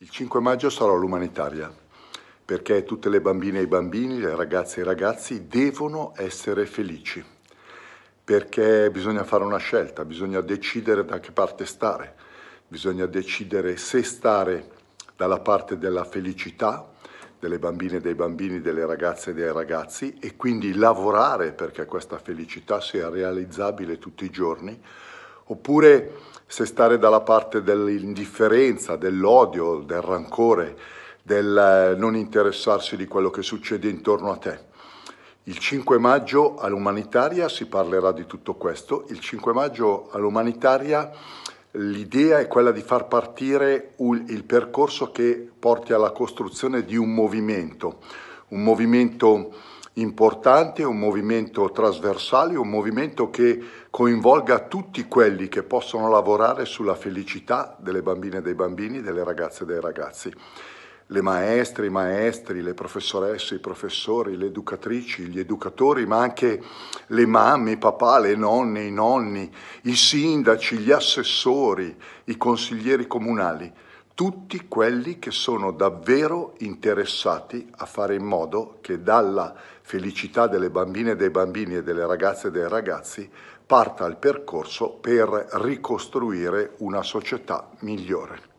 Il 5 maggio sarò all'Umanitaria perché tutte le bambine e i bambini, le ragazze e i ragazzi devono essere felici perché bisogna fare una scelta, bisogna decidere da che parte stare, bisogna decidere se stare dalla parte della felicità delle bambine, e dei bambini, delle ragazze e dei ragazzi e quindi lavorare perché questa felicità sia realizzabile tutti i giorni oppure se stare dalla parte dell'indifferenza, dell'odio, del rancore, del eh, non interessarsi di quello che succede intorno a te. Il 5 maggio all'umanitaria si parlerà di tutto questo. Il 5 maggio all'umanitaria l'idea è quella di far partire il percorso che porti alla costruzione di un movimento, un movimento importante, un movimento trasversale, un movimento che coinvolga tutti quelli che possono lavorare sulla felicità delle bambine e dei bambini, delle ragazze e dei ragazzi. Le maestre, i maestri, le professoresse, i professori, le educatrici, gli educatori, ma anche le mamme, i papà, le nonne, i nonni, i sindaci, gli assessori, i consiglieri comunali tutti quelli che sono davvero interessati a fare in modo che dalla felicità delle bambine e dei bambini e delle ragazze e dei ragazzi parta il percorso per ricostruire una società migliore.